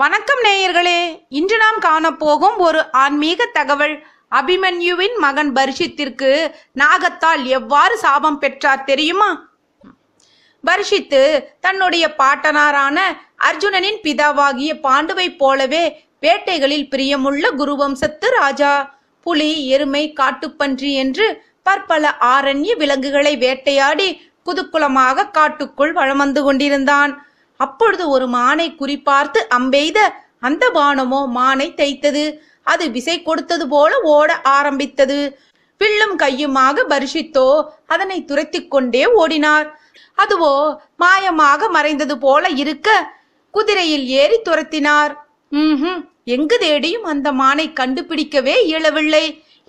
வணக்கம் நேயர்களே இன்று நாம் காணப்போகும் ஒரு ஆன்மீக தகவல் அபிமன்யுவின் மகன் பரிஷித்திற்கு நாகத்தால் எவ்வாறு சாபம் பெற்றார் தெரியுமா பரிஷித்து தன்னுடைய பாட்டனாரான அர்ஜுனனின் பிதாவாகிய பாண்டுவை போலவே வேட்டைகளில் பிரியமுள்ள குருவம்சத்து ராஜா புலி எருமை காட்டுப்பன்றி என்று பற்பல ஆரண்ய விலங்குகளை வேட்டையாடி புதுக்குளமாக காட்டுக்குள் வளம் வந்து கொண்டிருந்தான் அப்பொழுது ஒரு மானை குறிப்பார்த்து அம்பெய்த அந்த பானமோ மானை தைத்தது அது விசை கொடுத்தது போல ஓட ஆரம்பித்தது வில்லும் கையுமாக பரிசித்தோ அதனை துரத்தி கொண்டே ஓடினார் அதுவோ மாயமாக மறைந்தது போல இருக்க குதிரையில் ஏறி துரத்தினார் ம் எங்கு தேடியும் அந்த மானை கண்டுபிடிக்கவே இயலவில்லை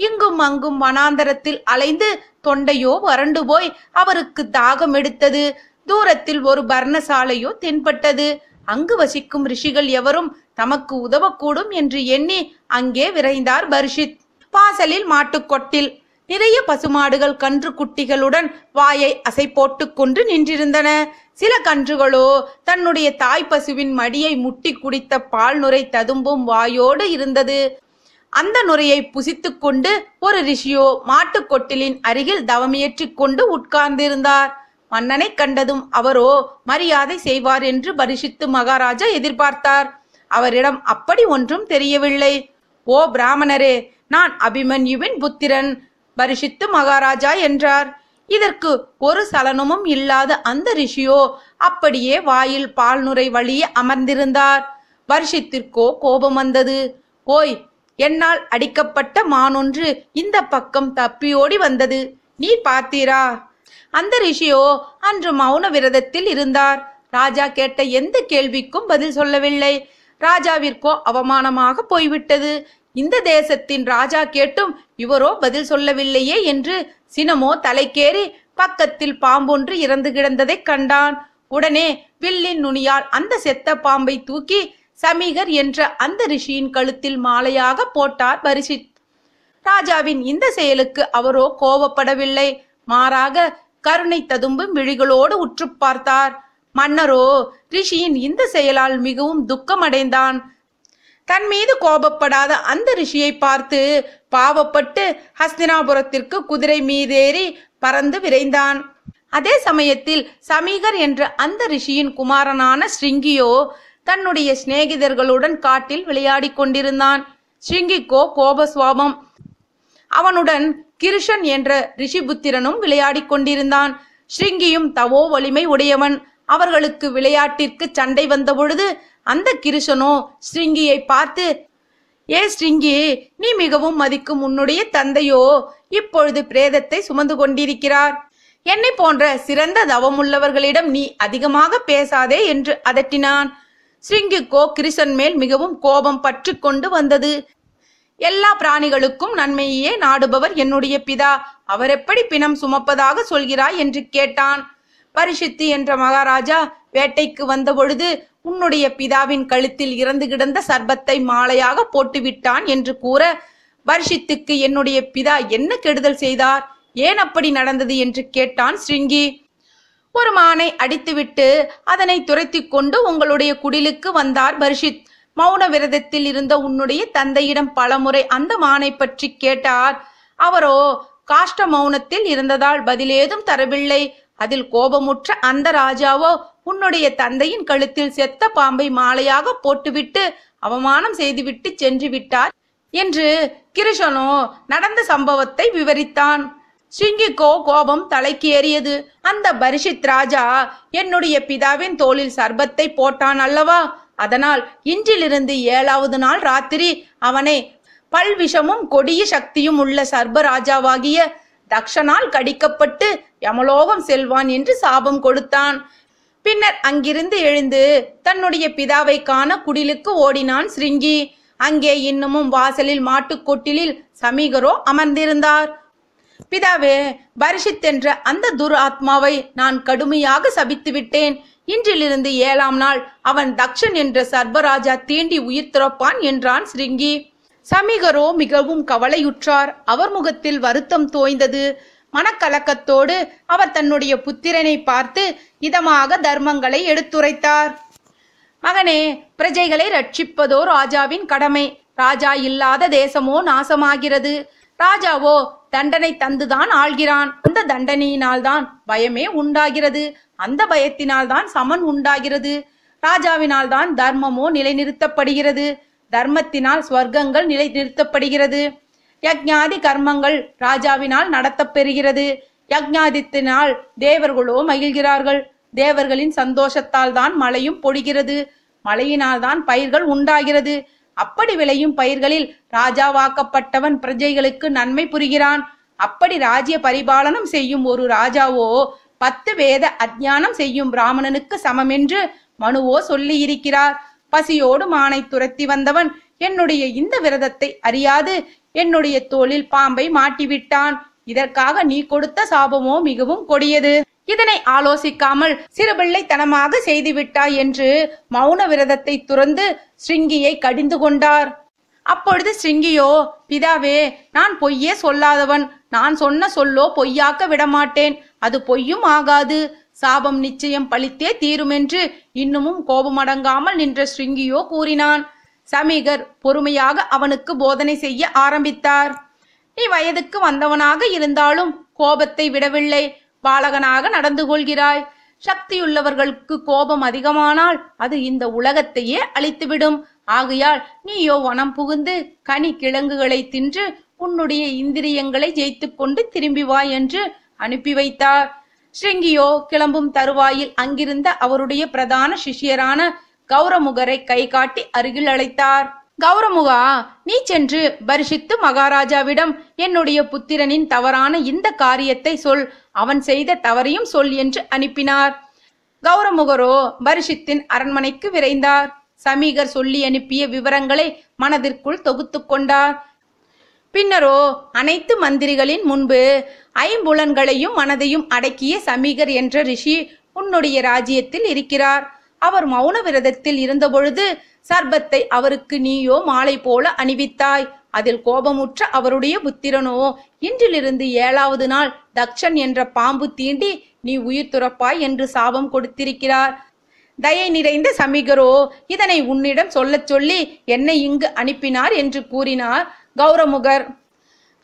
இங்கும் அங்கும் வனாந்தரத்தில் அலைந்து தொண்டையோ வறண்டு போய் அவருக்கு தாகம் எடுத்தது தூரத்தில் ஒரு பர்ணசாலையோ தென்பட்டது அங்கு வசிக்கும் ரிஷிகள் எவரும் தமக்கு உதவக்கூடும் என்று எண்ணி அங்கே விரைந்தார் பரிஷித் பாசலில் மாட்டுக்கொட்டில் நிறைய பசுமாடுகள் கன்று குட்டிகளுடன் வாயை அசை போட்டு கொண்டு நின்றிருந்தன சில கன்றுகளோ தன்னுடைய தாய் பசுவின் மடியை முட்டி குடித்த பால் நுரை ததும்பும் வாயோடு இருந்தது அந்த நுரையை புசித்து கொண்டு ஒரு ரிஷியோ மாட்டுக்கொட்டிலின் அருகில் தவமியற்றிக் கொண்டு உட்கார்ந்திருந்தார் மன்னனை கண்டதும் அவரோ மரியாதை செய்வார் என்று பரிஷித்து மகாராஜா எதிர்பார்த்தார் அவரிடம் அப்படி ஒன்றும் தெரியவில்லை ஓ பிராமணரே நான் அபிமன்யுவின் புத்திரன் பரிசித்து மகாராஜா என்றார் இதற்கு ஒரு சலனமும் இல்லாத அந்த ரிஷியோ அப்படியே வாயில் பால் நுரை வழியே அமர்ந்திருந்தார் வருஷத்திற்கோ கோபம் வந்தது ஓய் என்னால் அடிக்கப்பட்ட மானொன்று இந்த பக்கம் தப்பியோடி வந்தது நீ பார்த்தீரா அந்த ரிஷியோ அன்று மௌன விரதத்தில் இருந்தார் ராஜா கேட்ட எந்த கேள்விக்கும் பதில் சொல்லவில்லை ராஜாவிற்கோ அவமானமாக போய்விட்டது இந்த தேசத்தின் ராஜா கேட்டும் இவரோ பதில் சொல்லவில்லையே என்று சினமோ தலைக்கேறி பக்கத்தில் பாம்பொன்று இறந்து கிடந்ததை கண்டான் உடனே வில்லின் நுனியால் அந்த செத்த பாம்பை தூக்கி சமீகர் என்ற அந்த ரிஷியின் கழுத்தில் மாலையாக போட்டார் பரிசித் ராஜாவின் இந்த செயலுக்கு அவரோ கோபப்படவில்லை மாறாக கருணை ததும்பும் விழிகளோடு உற்று பார்த்தார் மன்னரோ ரிஷியின் இந்த செயலால் மிகவும் துக்கமடைந்தான் தன் மீது கோபப்படாத அந்த ரிஷியை பார்த்து பாவப்பட்டு ஹஸ்தினாபுரத்திற்கு குதிரை மீதேறி பறந்து விரைந்தான் அதே சமயத்தில் சமீகர் என்ற அந்த ரிஷியின் குமாரனான ஸ்ரிங்கியோ தன்னுடைய சிநேகிதர்களுடன் காட்டில் விளையாடி கொண்டிருந்தான் ஸ்ரிங்கிக்கோ கோபஸ்வாபம் அவனுடன் கிருஷன் என்ற ரிஷிபுத்திரனும் விளையாடிக் கொண்டிருந்தான் ஸ்ரீங்கியும் தவோ வலிமை உடையவன் அவர்களுக்கு விளையாட்டிற்கு சண்டை வந்தபொழுது அந்த கிருஷனோ ஸ்ரீங்கியை பார்த்து ஏ ஸ்ரீங்கி நீ மிகவும் மதிக்கும் உன்னுடைய தந்தையோ இப்பொழுது பிரேதத்தை சுமந்து கொண்டிருக்கிறார் என்னை போன்ற சிறந்த தவமுள்ளவர்களிடம் நீ அதிகமாக பேசாதே என்று அதட்டினான் ஸ்ரீங்கிக்கோ கிருஷன் மேல் மிகவும் கோபம் பற்றி கொண்டு வந்தது எல்லா பிராணிகளுக்கும் நன்மையே நாடுபவர் என்னுடைய பிதா அவர் எப்படி பிணம் சுமப்பதாக சொல்கிறாய் என்று கேட்டான் பரிசுத்தி என்ற மகாராஜா வேட்டைக்கு வந்தபொழுது உன்னுடைய பிதாவின் கழுத்தில் இறந்து கிடந்த சர்பத்தை மாலையாக போட்டுவிட்டான் என்று கூற பரிஷித்துக்கு என்னுடைய பிதா என்ன கெடுதல் செய்தார் ஏன் அப்படி நடந்தது என்று கேட்டான் ஸ்ருங்கி ஒரு மானை அடித்துவிட்டு அதனை துரைத்தி கொண்டு உங்களுடைய குடிலுக்கு வந்தார் பரிஷித் மௌன விரதத்தில் இருந்த உன்னுடைய தந்தையிடம் பலமுறை அந்த மானை பற்றி கேட்டார் அவரோ காஷ்ட மௌனத்தில் இருந்ததால் பதிலேதும் தரவில்லை அதில் கோபமுற்ற அந்த ராஜாவோ உன்னுடைய தந்தையின் கழுத்தில் செத்த பாம்பை மாலையாக போட்டுவிட்டு அவமானம் செய்துவிட்டு சென்று விட்டார் என்று கிருஷனோ நடந்த சம்பவத்தை விவரித்தான் சிங்கிக்கோ கோபம் தலைக்கு ஏறியது அந்த பரிஷித் ராஜா என்னுடைய பிதாவின் தோளில் சர்பத்தை போட்டான் அல்லவா அதனால் இன்றிலிருந்து ஏழாவது நாள் ராத்திரி அவனை பல்விஷமும் கொடிய சக்தியும் உள்ள சர்பராஜாவாகிய தக்ஷனால் கடிக்கப்பட்டு யமலோகம் செல்வான் என்று சாபம் கொடுத்தான் பின்னர் அங்கிருந்து எழுந்து தன்னுடைய பிதாவை காண குடிலுக்கு ஓடினான் சிருங்கி அங்கே இன்னமும் வாசலில் மாட்டுக்கொட்டிலில் சமீகரோ அமர்ந்திருந்தார் பிதாவே என்ற அந்த துர் ஆத்மாவை நான் கடுமையாக சபித்து விட்டேன் இன்றிலிருந்து ஏழாம் நாள் அவன் தக்ஷன் என்ற சர்பராஜா தீண்டி உயிர் திறப்பான் என்றான் சிருங்கி சமிகரோ மிகவும் கவலையுற்றார் அவர் முகத்தில் வருத்தம் தோய்ந்தது மனக்கலக்கத்தோடு அவர் தன்னுடைய புத்திரனை பார்த்து இதமாக தர்மங்களை எடுத்துரைத்தார் மகனே பிரஜைகளை ரட்சிப்பதோ ராஜாவின் கடமை ராஜா இல்லாத தேசமோ நாசமாகிறது ராஜாவோ தண்டனை தந்துதான் ஆள்கிறான் அந்த தண்டனையினால்தான் பயமே உண்டாகிறது அந்த பயத்தினால்தான் சமன் உண்டாகிறது ராஜாவினால்தான் தர்மமோ நிலைநிறுத்தப்படுகிறது தர்மத்தினால் ஸ்வர்க்கங்கள் நிலைநிறுத்தப்படுகிறது யக்ஞாதி கர்மங்கள் ராஜாவினால் நடத்தப்பெறுகிறது யக்ஞாதித்தினால் தேவர்களோ மகிழ்கிறார்கள் தேவர்களின் சந்தோஷத்தால் தான் மழையும் பொடிகிறது மழையினால் தான் பயிர்கள் உண்டாகிறது அப்படி விளையும் பயிர்களில் ராஜாவாக்கப்பட்டவன் பிரஜைகளுக்கு நன்மை புரிகிறான் அப்படி ராஜ்ய பரிபாலனம் செய்யும் ஒரு ராஜாவோ பத்து வேத அஜானம் செய்யும் பிராமணனுக்கு சமம் என்று மனுவோ சொல்லி இருக்கிறார் பசியோடு மானை துரத்தி வந்தவன் என்னுடைய இந்த விரதத்தை அறியாது என்னுடைய தோளில் பாம்பை மாட்டிவிட்டான் இதற்காக நீ கொடுத்த சாபமோ மிகவும் கொடியது இதனை ஆலோசிக்காமல் சிறுபிள்ளைத்தனமாக செய்துவிட்டாய் என்று மௌன விரதத்தை துறந்து ஸ்ருங்கியை கடிந்து கொண்டார் அப்பொழுது ஸ்ருங்கியோ பிதாவே நான் பொய்யே சொல்லாதவன் நான் சொன்ன சொல்லோ பொய்யாக்க விடமாட்டேன் அது பொய்யும் ஆகாது சாபம் நிச்சயம் பழித்தே தீருமென்று இன்னமும் கோபமடங்காமல் நின்ற ஸ்ருங்கியோ கூறினான் சமீகர் பொறுமையாக அவனுக்கு போதனை செய்ய ஆரம்பித்தார் நீ வயதுக்கு வந்தவனாக இருந்தாலும் கோபத்தை விடவில்லை பாலகனாக நடந்து கொள்கிறாய் சக்தியுள்ளவர்களுக்கு கோபம் அதிகமானால் அது இந்த உலகத்தையே அழித்துவிடும் ஆகையால் நீயோ வனம் புகுந்து கனி கிழங்குகளை தின்று உன்னுடைய இந்திரியங்களை ஜெயித்து கொண்டு திரும்பி வா என்று அனுப்பி வைத்தார் ஸ்ரீங்கியோ கிளம்பும் தருவாயில் அங்கிருந்த அவருடைய பிரதான சிஷியரான கௌரமுகரை கை காட்டி அருகில் அழைத்தார் கௌரமுகா நீ சென்று பரிசித்து மகாராஜாவிடம் என்னுடைய புத்திரனின் தவறான இந்த காரியத்தை சொல் அவன் செய்த தவறையும் சொல் என்று அனுப்பினார் கௌரமுகரோ பரிசித்தின் அரண்மனைக்கு விரைந்தார் சமீகர் சொல்லி அனுப்பிய விவரங்களை மனதிற்குள் தொகுத்து கொண்டார் பின்னரோ அனைத்து மந்திரிகளின் முன்பு ஐம்புலன்களையும் மனதையும் அடக்கிய சமீகர் என்ற ரிஷி உன்னுடைய ராஜ்யத்தில் இருக்கிறார் அவர் மௌன விரதத்தில் இருந்தபொழுது சர்பத்தை அவருக்கு நீயோ மாலை போல அணிவித்தாய் அதில் கோபமுற்ற அவருடைய புத்திரனோ இன்றிலிருந்து ஏழாவது நாள் தக்ஷன் என்ற பாம்பு தீண்டி நீ உயிர் துறப்பாய் என்று சாபம் கொடுத்திருக்கிறார் தயை நிறைந்த சமிகரோ இதனை உன்னிடம் சொல்லச் சொல்லி என்னை இங்கு அனுப்பினார் என்று கூறினார் கௌரமுகர்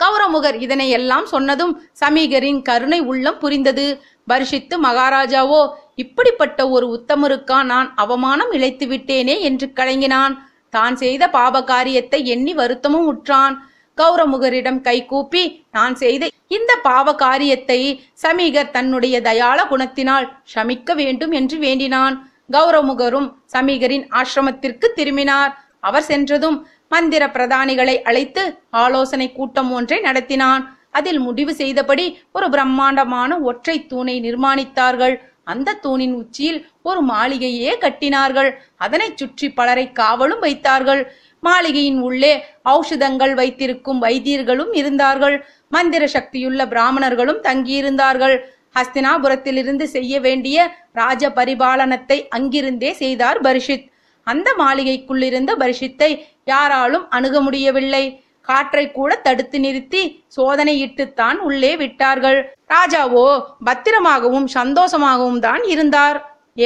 கௌரமுகர் இதனை எல்லாம் சொன்னதும் சமீகரின் கருணை உள்ளம் புரிந்தது பரிஷித்து மகாராஜாவோ இப்படிப்பட்ட ஒரு உத்தமருக்கா நான் அவமானம் இழைத்து விட்டேனே என்று கலங்கினான் தான் செய்த பாப காரியத்தை எண்ணி வருத்தமும் உற்றான் கௌரமுகரிடம் கைகூப்பி நான் செய்த இந்த பாவ காரியத்தை சமீகர் தன்னுடைய தயால குணத்தினால் சமிக்க வேண்டும் என்று வேண்டினான் கௌரமுகரும் சமீகரின் ஆசிரமத்திற்கு திரும்பினார் அவர் சென்றதும் மந்திர பிரதானிகளை அழைத்து ஆலோசனை கூட்டம் ஒன்றை நடத்தினான் அதில் முடிவு செய்தபடி ஒரு பிரம்மாண்டமான ஒற்றை தூணை நிர்மாணித்தார்கள் அந்த தூணின் உச்சியில் ஒரு மாளிகையே கட்டினார்கள் அதனைச் சுற்றி பலரை காவலும் வைத்தார்கள் மாளிகையின் உள்ளே ஔஷதங்கள் வைத்திருக்கும் வைத்தியர்களும் இருந்தார்கள் மந்திர சக்தியுள்ள பிராமணர்களும் தங்கியிருந்தார்கள் ஹஸ்தினாபுரத்திலிருந்து செய்ய வேண்டிய ராஜ பரிபாலனத்தை அங்கிருந்தே செய்தார் பரிஷித் அந்த மாளிகைக்குள்ளிருந்த பரிஷித்தை யாராலும் அணுக முடியவில்லை காற்றை கூட தடுத்து நிறுத்தி சோதனையிட்டுத்தான் உள்ளே விட்டார்கள் ராஜாவோ பத்திரமாகவும் சந்தோஷமாகவும் தான் இருந்தார்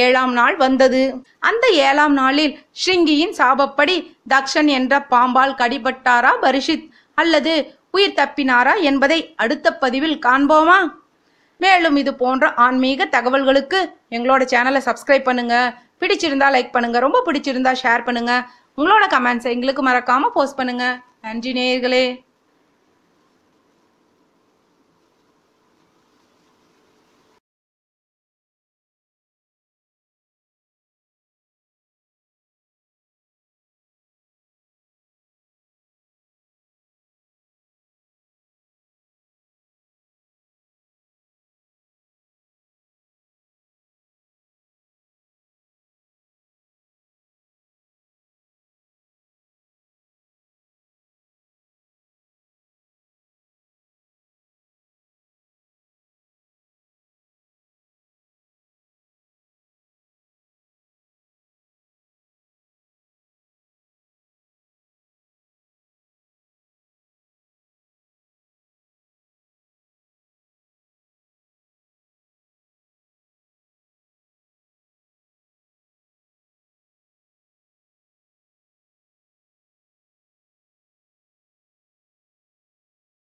ஏழாம் நாள் வந்தது அந்த ஏழாம் நாளில் ஸ்ருங்கியின் சாபப்படி தக்ஷன் என்ற பாம்பால் கடிபட்டாரா பரிஷித் அல்லது உயிர் தப்பினாரா என்பதை அடுத்த பதிவில் காண்போமா மேலும் இது போன்ற ஆன்மீக தகவல்களுக்கு எங்களோட சேனலை சப்ஸ்கிரைப் பண்ணுங்க பிடிச்சிருந்தா லைக் பண்ணுங்க ரொம்ப பிடிச்சிருந்தா ஷேர் பண்ணுங்க உங்களோட கமெண்ட்ஸ் எங்களுக்கு மறக்காம போஸ்ட் பண்ணுங்க நன்றி நேயர்களே